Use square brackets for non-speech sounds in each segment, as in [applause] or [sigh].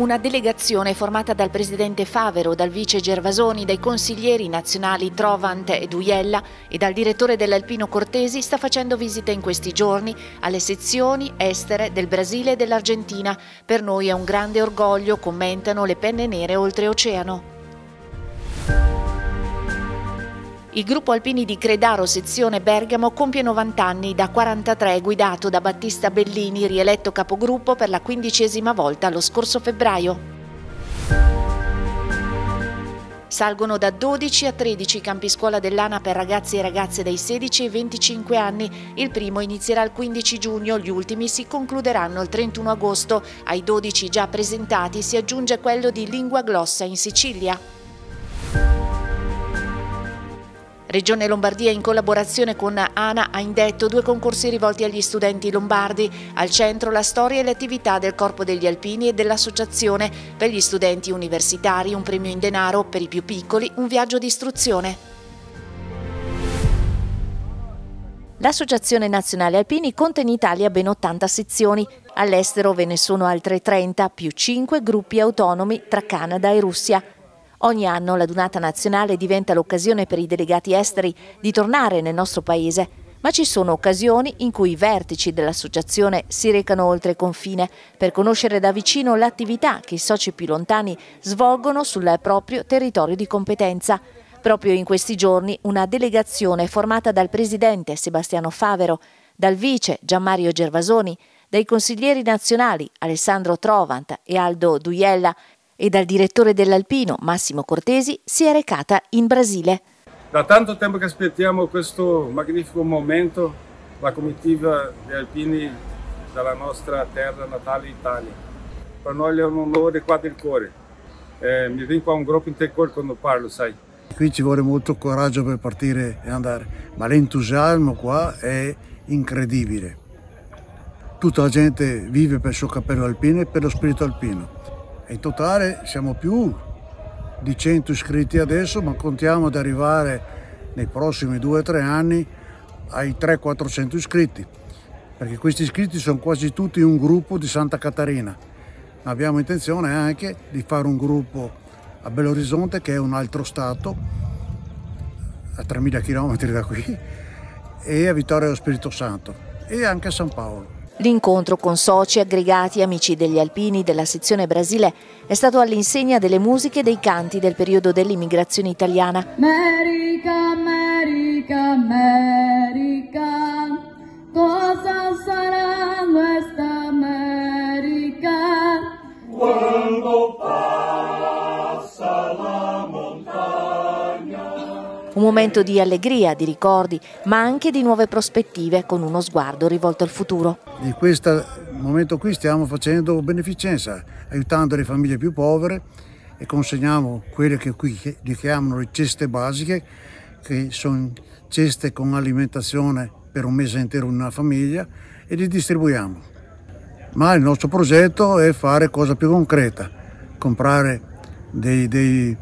Una delegazione formata dal presidente Favero, dal vice Gervasoni, dai consiglieri nazionali Trovant e Duiella e dal direttore dell'Alpino Cortesi sta facendo visita in questi giorni alle sezioni estere del Brasile e dell'Argentina. Per noi è un grande orgoglio, commentano le penne nere oltreoceano. Il gruppo alpini di Credaro, sezione Bergamo, compie 90 anni da 43, guidato da Battista Bellini, rieletto capogruppo per la quindicesima volta lo scorso febbraio. Salgono da 12 a 13 i campi scuola dell'ANA per ragazzi e ragazze dai 16 ai 25 anni. Il primo inizierà il 15 giugno, gli ultimi si concluderanno il 31 agosto. Ai 12 già presentati si aggiunge quello di lingua glossa in Sicilia. Regione Lombardia in collaborazione con ANA ha indetto due concorsi rivolti agli studenti lombardi. Al centro la storia e le attività del Corpo degli Alpini e dell'Associazione. Per gli studenti universitari un premio in denaro, per i più piccoli un viaggio di istruzione. L'Associazione Nazionale Alpini conta in Italia ben 80 sezioni, all'estero ve ne sono altre 30, più 5 gruppi autonomi tra Canada e Russia. Ogni anno la Dunata Nazionale diventa l'occasione per i delegati esteri di tornare nel nostro paese, ma ci sono occasioni in cui i vertici dell'associazione si recano oltre confine per conoscere da vicino l'attività che i soci più lontani svolgono sul proprio territorio di competenza. Proprio in questi giorni una delegazione formata dal presidente Sebastiano Favero, dal vice Gianmario Gervasoni, dai consiglieri nazionali Alessandro Trovant e Aldo Duiella e dal direttore dell'Alpino Massimo Cortesi si è recata in Brasile. Da tanto tempo che aspettiamo questo magnifico momento, la comitiva di alpini dalla nostra terra natale Italia. Per noi è un onore qua quadricore. Eh, mi vinco qua un gruppo intercore quando parlo, sai. Qui ci vuole molto coraggio per partire e andare, ma l'entusiasmo qua è incredibile. Tutta la gente vive per il suo cappello alpino e per lo spirito alpino in totale siamo più di 100 iscritti adesso, ma contiamo di arrivare nei prossimi 2-3 anni ai 300-400 iscritti, perché questi iscritti sono quasi tutti un gruppo di Santa Catarina. abbiamo intenzione anche di fare un gruppo a Belo Horizonte, che è un altro stato, a 3.000 km da qui, e a Vittorio Spirito Santo, e anche a San Paolo. L'incontro con soci, aggregati amici degli alpini della sezione Brasile è stato all'insegna delle musiche e dei canti del periodo dell'immigrazione italiana. America, America, America, cosa sarà questa America? Quando fa Un momento di allegria, di ricordi, ma anche di nuove prospettive con uno sguardo rivolto al futuro. In questo momento qui stiamo facendo beneficenza, aiutando le famiglie più povere e consegniamo quelle che qui li chiamano le ceste basiche, che sono ceste con alimentazione per un mese intero in una famiglia e li distribuiamo. Ma il nostro progetto è fare cosa più concreta, comprare dei, dei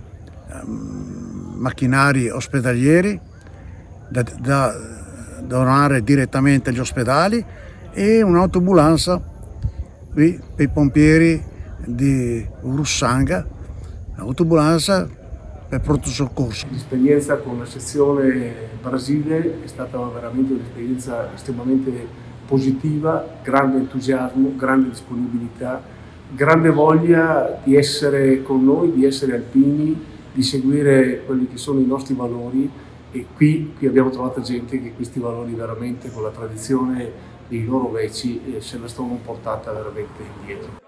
um, macchinari ospedalieri da, da donare direttamente agli ospedali e un'autobulanza qui per i pompieri di Urussanga, un'autobulanza per pronto soccorso. L'esperienza con la sezione Brasile è stata veramente un'esperienza estremamente positiva, grande entusiasmo, grande disponibilità, grande voglia di essere con noi, di essere alpini, di seguire quelli che sono i nostri valori e qui, qui abbiamo trovato gente che questi valori veramente con la tradizione dei loro veci eh, se la sono portata veramente indietro.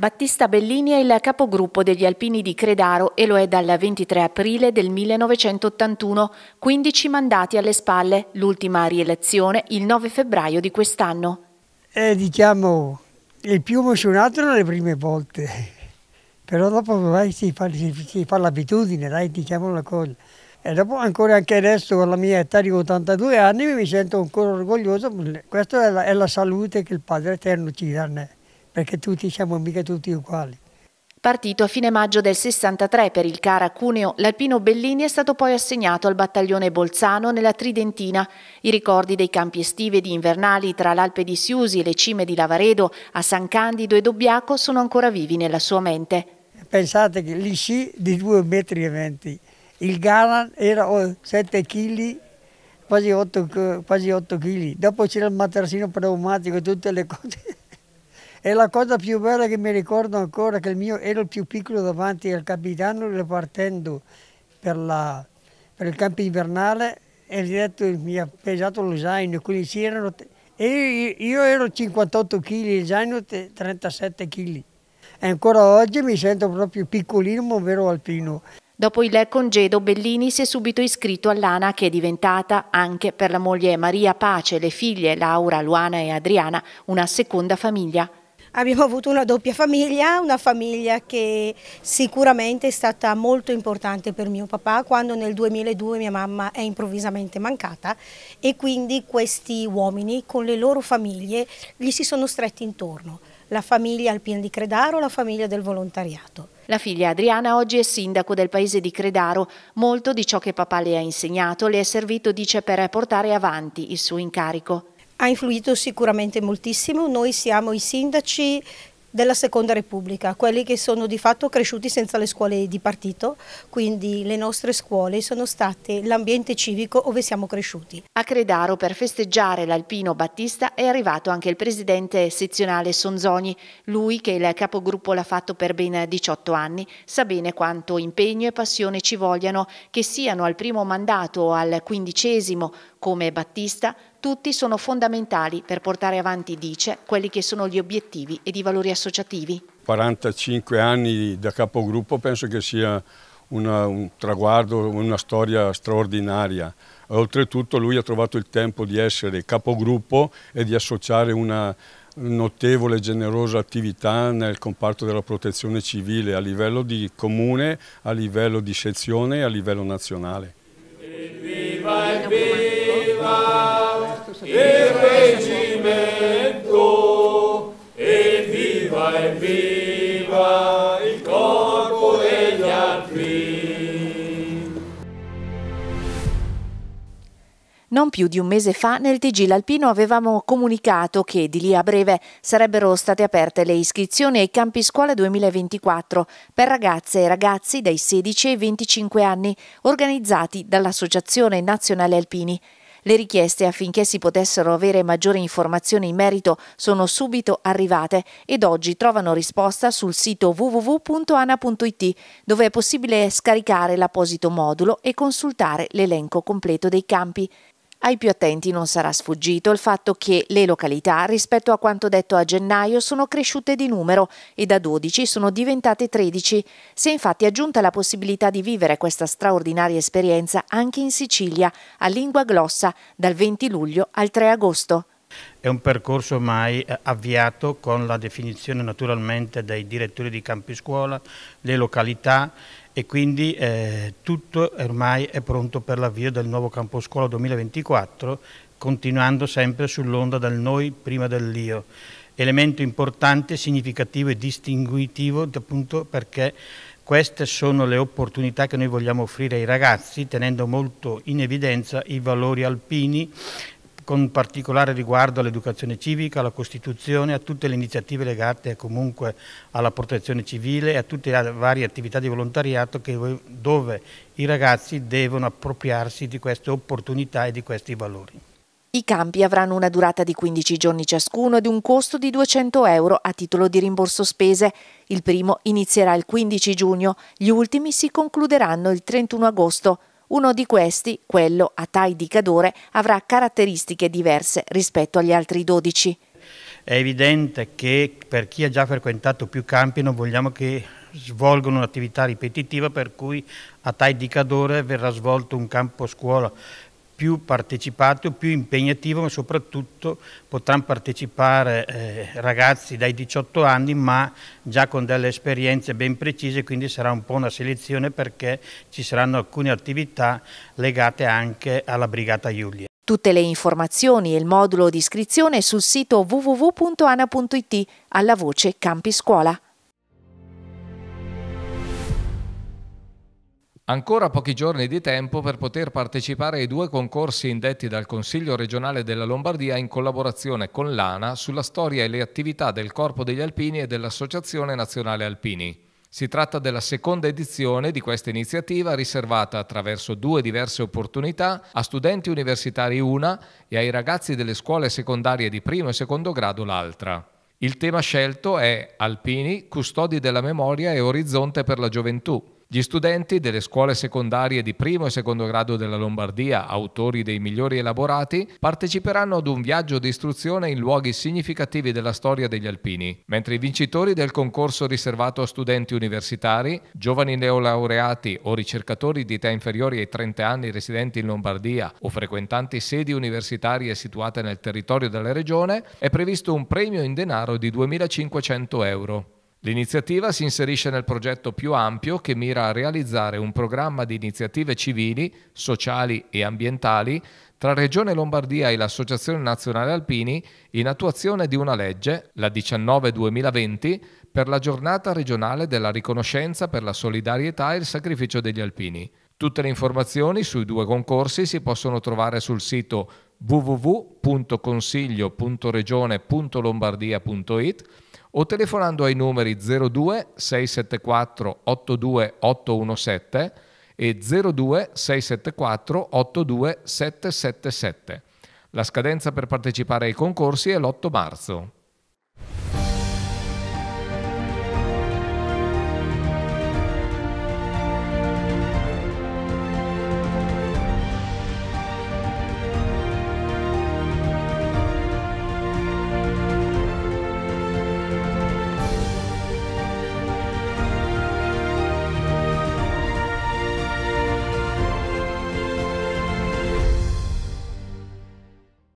Battista Bellini è il capogruppo degli Alpini di Credaro e lo è dal 23 aprile del 1981, 15 mandati alle spalle, l'ultima rielezione il 9 febbraio di quest'anno. Eh, diciamo il più emozionato le prime volte, [laughs] però dopo vai, si fa, fa l'abitudine, dai, diciamo la cosa. E dopo ancora anche adesso con la mia età di 82 anni mi sento ancora orgoglioso, questa è la, è la salute che il Padre Eterno ci dà perché tutti siamo mica tutti uguali. Partito a fine maggio del 63 per il Cara Cuneo, l'alpino Bellini è stato poi assegnato al battaglione Bolzano nella Tridentina. I ricordi dei campi estivi ed invernali tra l'Alpe di Siusi e le cime di Lavaredo, a San Candido e Dobbiaco sono ancora vivi nella sua mente. Pensate che l'IC di 2,20 metri, il Galan era 7 kg, quasi 8 kg, dopo c'era il materassino pneumatico e tutte le cose e la cosa più bella che mi ricordo ancora è che il mio ero il più piccolo davanti al capitano partendo per, la, per il campo invernale e gli ho detto mi ha pesato lo zaino, quindi c'erano... Io, io ero 58 kg, il zaino 37 kg. E ancora oggi mi sento proprio piccolino ma vero alpino. Dopo il congedo, Bellini si è subito iscritto all'ANA che è diventata, anche per la moglie Maria Pace, le figlie Laura, Luana e Adriana, una seconda famiglia. Abbiamo avuto una doppia famiglia, una famiglia che sicuramente è stata molto importante per mio papà quando nel 2002 mia mamma è improvvisamente mancata e quindi questi uomini con le loro famiglie gli si sono stretti intorno, la famiglia Alpina di Credaro, la famiglia del volontariato. La figlia Adriana oggi è sindaco del paese di Credaro, molto di ciò che papà le ha insegnato le è servito dice per portare avanti il suo incarico ha influito sicuramente moltissimo. Noi siamo i sindaci della Seconda Repubblica, quelli che sono di fatto cresciuti senza le scuole di partito, quindi le nostre scuole sono state l'ambiente civico dove siamo cresciuti. A Credaro per festeggiare l'Alpino Battista è arrivato anche il presidente sezionale Sonzoni, lui che il capogruppo l'ha fatto per ben 18 anni, sa bene quanto impegno e passione ci vogliano, che siano al primo mandato o al quindicesimo come Battista, tutti sono fondamentali per portare avanti, dice, quelli che sono gli obiettivi ed i valori associativi. 45 anni da capogruppo penso che sia una, un traguardo, una storia straordinaria. Oltretutto lui ha trovato il tempo di essere capogruppo e di associare una notevole e generosa attività nel comparto della protezione civile a livello di comune, a livello di sezione e a livello nazionale. Evviva, evviva il reggimento, evviva, evviva il corpo degli alpini. Non più di un mese fa nel TG L'Alpino avevamo comunicato che di lì a breve sarebbero state aperte le iscrizioni ai Campi Scuola 2024 per ragazze e ragazzi dai 16 ai 25 anni organizzati dall'Associazione Nazionale Alpini le richieste affinché si potessero avere maggiori informazioni in merito sono subito arrivate ed oggi trovano risposta sul sito www.ana.it dove è possibile scaricare l'apposito modulo e consultare l'elenco completo dei campi. Ai più attenti non sarà sfuggito il fatto che le località, rispetto a quanto detto a gennaio, sono cresciute di numero e da 12 sono diventate 13. Si è infatti aggiunta la possibilità di vivere questa straordinaria esperienza anche in Sicilia, a lingua glossa, dal 20 luglio al 3 agosto. È un percorso ormai eh, avviato con la definizione naturalmente dei direttori di campi scuola, le località, e quindi eh, tutto ormai è pronto per l'avvio del nuovo campo scuola 2024, continuando sempre sull'onda del noi prima dell'io. Elemento importante, significativo e distinguitivo appunto perché queste sono le opportunità che noi vogliamo offrire ai ragazzi tenendo molto in evidenza i valori alpini con particolare riguardo all'educazione civica, alla Costituzione, a tutte le iniziative legate comunque alla protezione civile e a tutte le varie attività di volontariato che, dove i ragazzi devono appropriarsi di queste opportunità e di questi valori. I campi avranno una durata di 15 giorni ciascuno ed un costo di 200 euro a titolo di rimborso spese. Il primo inizierà il 15 giugno, gli ultimi si concluderanno il 31 agosto. Uno di questi, quello a tai di Cadore, avrà caratteristiche diverse rispetto agli altri 12. È evidente che per chi ha già frequentato più campi non vogliamo che svolgano un'attività ripetitiva per cui a Tai di Cadore verrà svolto un campo scuola più partecipato, più impegnativo, ma soprattutto potranno partecipare eh, ragazzi dai 18 anni, ma già con delle esperienze ben precise, quindi sarà un po' una selezione perché ci saranno alcune attività legate anche alla Brigata Giulia. Tutte le informazioni e il modulo di iscrizione sul sito www.ana.it alla voce Campi Scuola. Ancora pochi giorni di tempo per poter partecipare ai due concorsi indetti dal Consiglio regionale della Lombardia in collaborazione con l'ANA sulla storia e le attività del Corpo degli Alpini e dell'Associazione Nazionale Alpini. Si tratta della seconda edizione di questa iniziativa riservata attraverso due diverse opportunità a studenti universitari una e ai ragazzi delle scuole secondarie di primo e secondo grado l'altra. Il tema scelto è Alpini, custodi della memoria e orizzonte per la gioventù gli studenti delle scuole secondarie di primo e secondo grado della Lombardia, autori dei migliori elaborati, parteciperanno ad un viaggio di istruzione in luoghi significativi della storia degli alpini, mentre i vincitori del concorso riservato a studenti universitari, giovani neolaureati o ricercatori di età inferiori ai 30 anni residenti in Lombardia o frequentanti sedi universitarie situate nel territorio della regione, è previsto un premio in denaro di 2.500 euro. L'iniziativa si inserisce nel progetto più ampio che mira a realizzare un programma di iniziative civili, sociali e ambientali tra Regione Lombardia e l'Associazione Nazionale Alpini in attuazione di una legge, la 19-2020, per la giornata regionale della riconoscenza per la solidarietà e il sacrificio degli alpini. Tutte le informazioni sui due concorsi si possono trovare sul sito www.consiglio.regione.lombardia.it o telefonando ai numeri 02 674 82 817 e 02 674 82 777. La scadenza per partecipare ai concorsi è l'8 marzo.